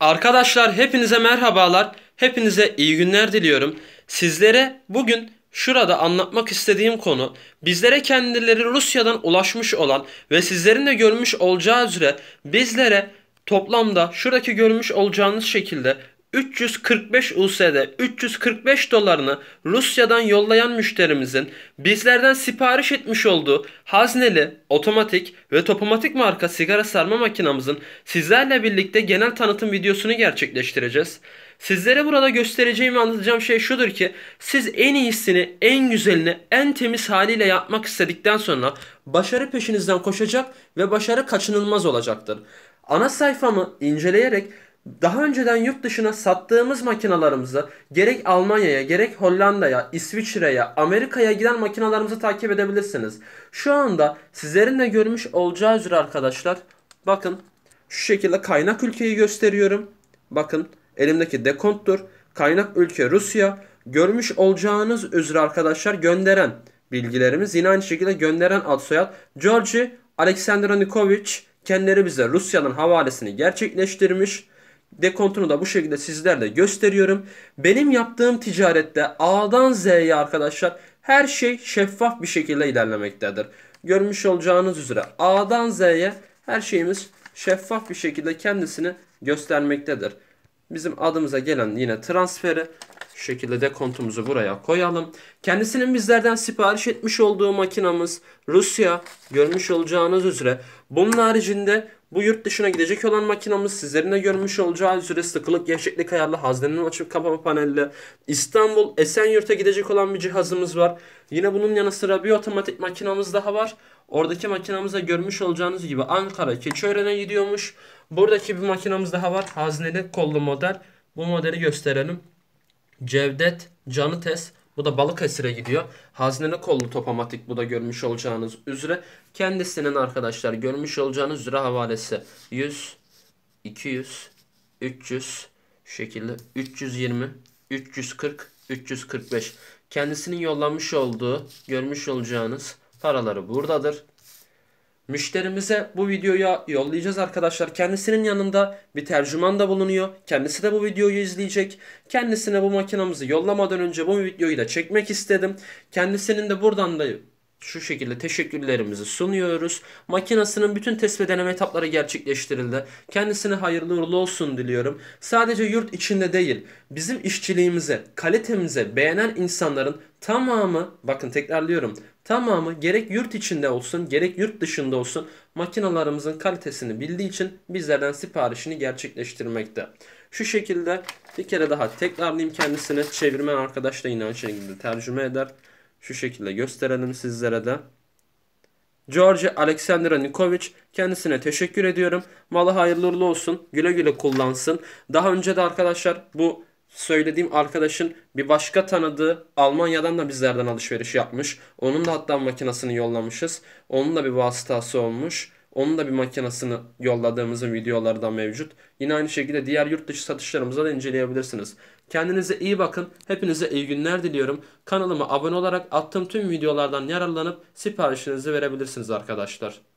Arkadaşlar hepinize merhabalar. Hepinize iyi günler diliyorum. Sizlere bugün şurada anlatmak istediğim konu bizlere kendileri Rusya'dan ulaşmış olan ve sizlerin de görmüş olacağı üzere bizlere toplamda şuradaki görmüş olacağınız şekilde 345 USD 345 dolarını Rusya'dan yollayan müşterimizin bizlerden sipariş etmiş olduğu hazneli, otomatik ve topomatik marka sigara sarma makinamızın sizlerle birlikte genel tanıtım videosunu gerçekleştireceğiz. Sizlere burada göstereceğim ve anlatacağım şey şudur ki siz en iyisini, en güzelini, en temiz haliyle yapmak istedikten sonra başarı peşinizden koşacak ve başarı kaçınılmaz olacaktır. Ana sayfamı inceleyerek daha önceden yurt dışına sattığımız makinalarımızı gerek Almanya'ya, gerek Hollanda'ya, İsviçre'ye, Amerika'ya giden makinalarımızı takip edebilirsiniz. Şu anda sizlerin de görmüş olacağı üzere arkadaşlar bakın şu şekilde kaynak ülkeyi gösteriyorum. Bakın elimdeki dekonttur. Kaynak ülke Rusya. Görmüş olacağınız üzere arkadaşlar gönderen bilgilerimiz yine aynı şekilde gönderen ad soyad Georgi Alexander kendileri bize Rusya'nın havalesini gerçekleştirmiş dekontunu da bu şekilde sizlerle gösteriyorum. Benim yaptığım ticarette A'dan Z'ye arkadaşlar her şey şeffaf bir şekilde ilerlemektedir. Görmüş olacağınız üzere A'dan Z'ye her şeyimiz şeffaf bir şekilde kendisini göstermektedir. Bizim adımıza gelen yine transferi şu şekilde dekontumuzu buraya koyalım. Kendisinin bizlerden sipariş etmiş olduğu makinamız Rusya görmüş olacağınız üzere. Bunun haricinde bu yurt dışına gidecek olan makinamız sizlerin de görmüş olacağı üzere sıkılık, gerçeklik ayarlı, haznenin açıp kapama panelli. İstanbul Esenyurt'a gidecek olan bir cihazımız var. Yine bunun yanı sıra bir otomatik makinamız daha var. Oradaki makinamızda görmüş olacağınız gibi Ankara Keçiören'e gidiyormuş. Buradaki bir makinamız daha var. Hazneli kollu model. Bu modeli gösterelim. Cevdet, Canıtes, bu da Balıkesir'e gidiyor. Hazineli kollu topamatik bu da görmüş olacağınız üzere. Kendisinin arkadaşlar görmüş olacağınız üzere havalesi 100, 200, 300 şekilde 320, 340, 345. Kendisinin yollamış olduğu görmüş olacağınız paraları buradadır. Müşterimize bu videoyu yollayacağız arkadaşlar. Kendisinin yanında bir tercüman da bulunuyor. Kendisi de bu videoyu izleyecek. Kendisine bu makinamızı yollamadan önce bu videoyu da çekmek istedim. Kendisinin de buradan da şu şekilde teşekkürlerimizi sunuyoruz. Makinasının bütün test ve deneme etapları gerçekleştirildi. Kendisine hayırlı uğurlu olsun diliyorum. Sadece yurt içinde değil, bizim işçiliğimize, kalitemize beğenen insanların tamamı, bakın tekrarlıyorum, tamamı gerek yurt içinde olsun gerek yurt dışında olsun makinalarımızın kalitesini bildiği için bizlerden siparişini gerçekleştirmekte. Şu şekilde bir kere daha tekrarlayayım kendisini çevirmen arkadaş da yine aynı şekilde tercüme eder. Şu şekilde gösterelim sizlere de. George Alexandra Nikovic kendisine teşekkür ediyorum. Malı hayırlı olsun. Güle güle kullansın. Daha önce de arkadaşlar bu söylediğim arkadaşın bir başka tanıdığı Almanya'dan da bizlerden alışveriş yapmış. Onun da hatta makinesini yollamışız. Onun da bir vasıtası olmuş. Onun da bir makinesini yolladığımızın videoları mevcut. Yine aynı şekilde diğer yurt dışı satışlarımızı da inceleyebilirsiniz. Kendinize iyi bakın. Hepinize iyi günler diliyorum. Kanalıma abone olarak attığım tüm videolardan yararlanıp siparişinizi verebilirsiniz arkadaşlar.